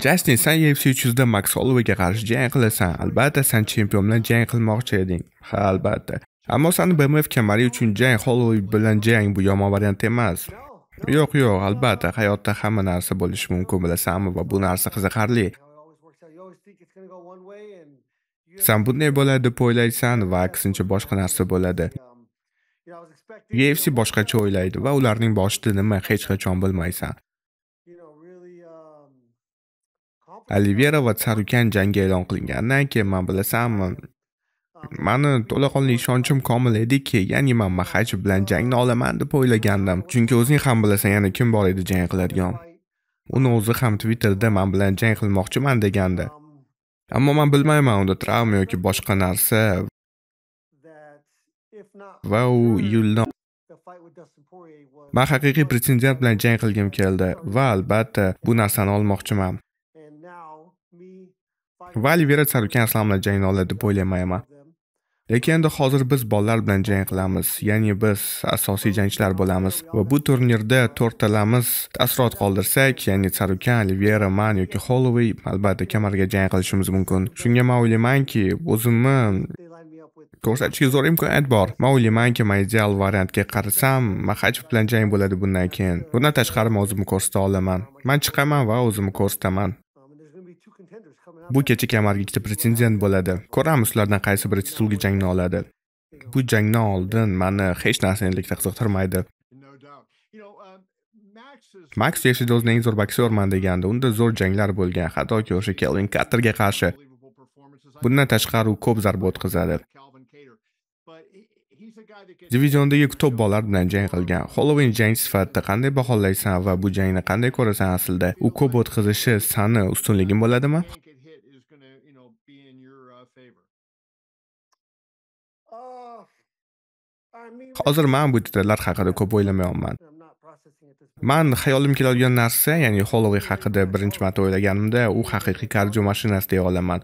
Jastin san UFC 300da Max Hollowayga qarshi jang qilasan. Albatta, san chempion bilan jang qilmoqchi eding. Ha, albatta. Ammo sani BMF kamari uchun jang Holloway bilan jang bu yomon variant emas. Yo'q, yo'q, albatta, hayotda hamma narsa bo'lishi mumkin bilasanmi va bu narsa qiziqarli. San bunday bo'ladi deb o'ylaysan va aksincha boshqa narsa bo'ladi. UFC boshqacha o'ylaydi va ularning boshida nima hech qachon bilmaysan. Olivera va Sarukan jangi e'lon qilingandan keyin man bilasanmi mani to'laqonli ishonchim komil ediki ya'ni man mahaj bilan jangni olaman deb o'ylagandim chunki o'zing ham bilasan yana kim bor edi jang qiladigan uni o'zi ham twitterda man bilan jang qilmoqchiman degandi ammo man bilmayman unda travma yoki boshqa narsa va u yo'ldan man haqiqiy pretendent bilan jang qilgim keldi va albatta bu narsani olmoqchiman Vali sarukan aslan bilan jangni oladi deb o'ylamayman. Lekin endi hozir biz bolalar bilan jang qilamiz, ya'ni biz asosiy jangchilar bo'lamiz va bu turnirda to'rtalamiz taassurot qoldirsak, ya'ni Sarukan, Olivera, man yoki Holloway albatta kamarga jang qilishimiz mumkin. Shunga men o'ylaymanki, o'zimni ko'rsatishga zo'r imkoniyat bor. Men o'ylaymanki, men ideal variantga qarasam, mahachev bilan jang bo'ladi bundan keyin. Bundan tashqari man o'zimni ko'rsata olaman. Men chiqaman va o'zimni ko'rsataman. Bu kecha kamarga ikkita pretendent bo'ladi. Ko'ramiz ulardan qaysi biri titulga jangni oladi. Bu jangdan oldin mani hech narsa endilikda qiziqtirmaydi. Max yashida o'zini eng zo'r boksyorman deganda unda zo'r janglar bo'lgan, hattoki o'sha Kelvin Katterga qarshi. Bundan tashqari u ko'p zarba o'tkazadi. Diviziondagi top bolalar bilan jang qilgan. Halloween jang sifatida qanday baholaysan va bu jangni qanday ko'rasan aslida? U ko'p o'tkazishi sani ustunligim bo'ladimi? Uh, oh, hozir man bu titrlar haqida ko'p o'ylamayapman man xayolimga keladigan narsa ya'ni hollowey haqida birinchi marta o'ylaganimda u haqiqiy kardio mashinasi deya olaman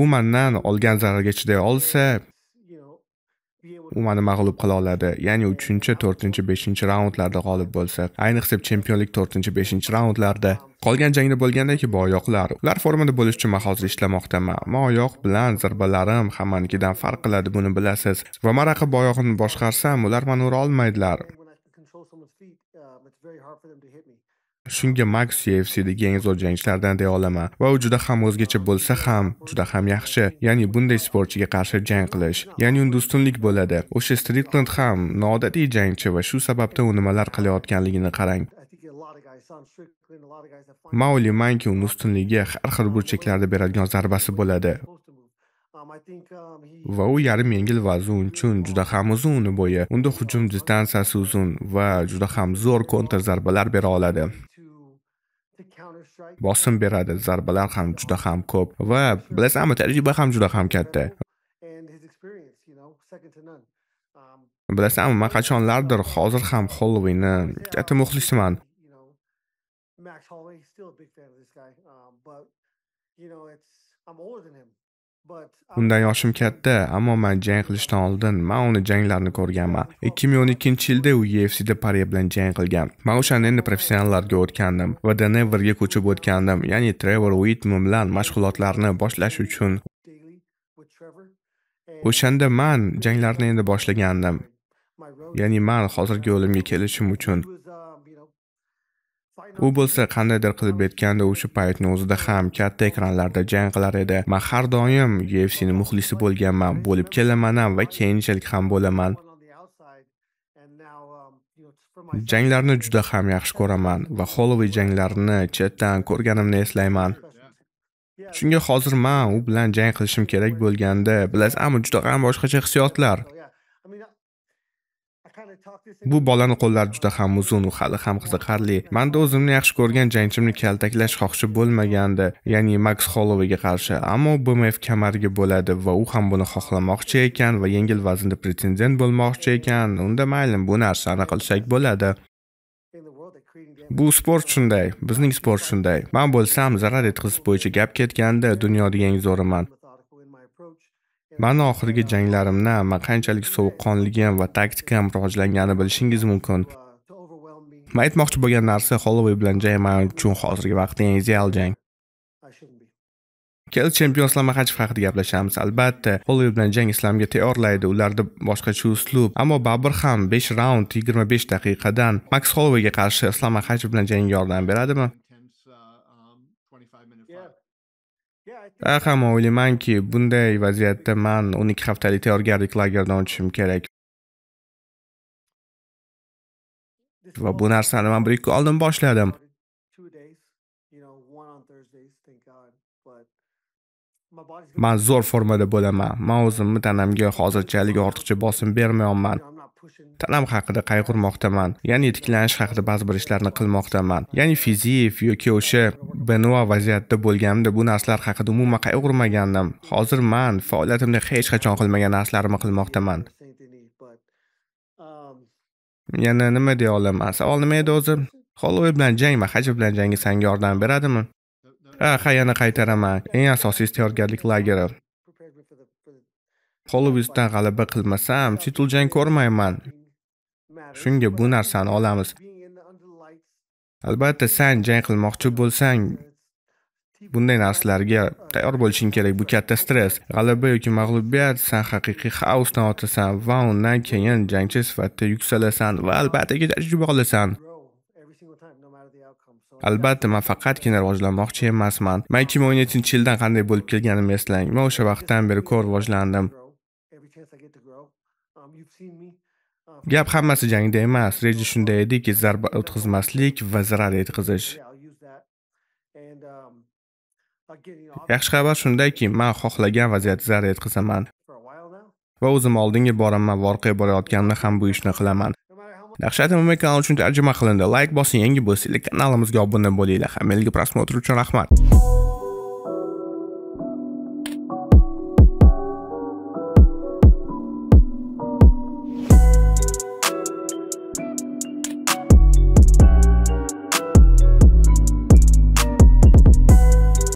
u mandan olgan zararga chiday olsa umani mag'lub qila oladi ya'ni uchinchi to'rtinchi beshinchi raundlarda g'olib bo'lsa ayniqsa chempionlik to'rtinchi beshinchi raundlarda qolgan jangda bo'lgandek bu oyoqlar ular formada bo'lish uchun man hozir ishlamoqdaman man oyoq bilan zarbalarim hammanikidan farq qiladi buni bilasiz va man raqib oyog'ini boshqarsam ular mani ura olmaydilar shunga max ufcdagi eng zo'r jangchilardan deya olaman va u juda ham o'zgacha bo'lsa ham juda ham yaxshi ya'ni bunday sportchiga qarshi jang qilish ya'ni unda ustunlik bo'ladi o'sha strikland ham noodatiy jangchi va shu sababdan u nimalar qilayotganligini qarang mauli manki uni ustunligi har xil burchaklarda beradigan zarbasi bo'ladi va u yarim yengil vazn uchun juda ham uzun uni bo'yi unda hujum distansiyasi uzun va juda ham zo'r kontr zarbalar bera oladi bosim beradi zarbalar ham juda ham ko'p va bilasanmi tajriba ham juda ham katta bilasanmi man qachonlardir hozir ham hollovinni katta muxlisiman Max Holloway, still a big fan of this guy. Um, but you know, it's I'm older than him, Uh, Undan yoshim katta, ammo man jang qilishdan oldin man uni janglarini ko'rganman. 2012 yilda u UFCda Pare bilan jang qilgan. Man o'shanda endi professionallarga o'tgandim va denverga ko'chib o'tgandim. Ya'ni Trevor Whitman bilan mashg'ulotlarni boshlash uchun O'shanda man janglarni endi boshlagandim. Ya'ni man hozirgi o'limga kelishim uchun u bo'lsa qandaydir qilib aytganda o'sha paytni o'zida ham katta ekranlarda jang qilar edi man har doim ufcni muxlisi bo'lganman bo'lib kelaman ham va keyinchalik ham bo'laman janglarni juda ham yaxshi ko'raman va holloway janglarini chetdan ko'rganimni eslayman shunga hozir man u bilan jang qilishim kerak bo'lganda bilasanmi juda ham boshqacha hissiyotlar bu bolani qo'llari juda ham uzun u hali ham qiziqarli manda o'zimni yaxshi ko'rgan jangchimni kaltaklash xohishi bo'lmagandi ya'ni maks holoveyga qarshi ammo bmf kamariga bo'ladi va u ham buni xohlamoqchi ekan va yengil vaznda pretendent bo'lmoqchi ekan unda mayli bu narsani qilsak bo'ladi bu sport shunday bizning sport shunday man bo'lsam zarar yetkazish bo'yicha gap ketganda dunyodagi eng zo'riman Mani oxirgi janglarimni va qanchalik sovuqqonligim va taktikam rivojlanganini bilishingiz mumkin. man aytmoqchi bo'lgan narsa Holloway bilan jang man uchun hozirgi vaqtda eng ideal jang. Kel Champions Lamaxachev haqida gaplashamiz. Albatta, Holloway bilan jang islomga tayyorlaydi. Ularda boshqacha uslub, ammo baribir ham 5 raund 25 daqiqadan Max Hollowayga qarshi Islom Lamaxachev bilan jang yordam beradimi? ha ham o'ylaymanki, bunday vaziyatda man 12 haftalik tayyorgarlik lagerdan o'tishim kerak. Va bu narsani man bir ikki kun oldin boshladim. Man zo'r formada bo'laman. Man o'zimni tanamga hozirchalik ortiqcha bosim bermayapman. Tanam haqida qayg'urmoqdaman. Ya'ni tiklanish haqida ba'zi bir ishlarni qilmoqdaman. Ya'ni fiziev yoki o'sha benua vaziyatda bo'lganimda bu narsalar haqida umuman qayg'urmagandim hozir man faoliyatimda hech qachon qilmagan narsalarimni qilmoqdaman yana nima deya olaman savol nima edi o'zi holloway bilan jangma va bilan jangi sanga yordam beradimi ha ha yana qaytaraman eng asosiysi tayyorgarlik lageri Holloway'dan g'alaba qilmasam titul jang ko'rmayman shunga bu narsani olamiz albatta sen jang qilmoqchi bo'lsang bunday narsalarga tayyor bo'lishing kerak bu katta stress g'alaba yoki mag'lubiyat san haqiqiy xaosdan o'tasan va undan keyin jangchi sifatida yuksalasan va albattaki tajriba olasan albatta man faqatgina rivojlanmoqchi emasman man ikki ming o'n yettinchi yildan qanday bo'lib kelganimni eslang man o'sha vaqtdan beri ko'p rivojlandim gap hammasi jangda emas reji shunda ediki zarba o'tkazmaslik va zarar yetkazish yaxshi xabar shundaki man xohlagan vaziyatda zarar yetkazaman va o'zim oldinga boraman voqea bo'layotganimda ham bu ishni qilaman dahshat mma kanali uchun tarjima qilindi layk bosing yangi bo'lsanglar kanalimizga obuna bo'linglar ham prosmotr uchun rahmat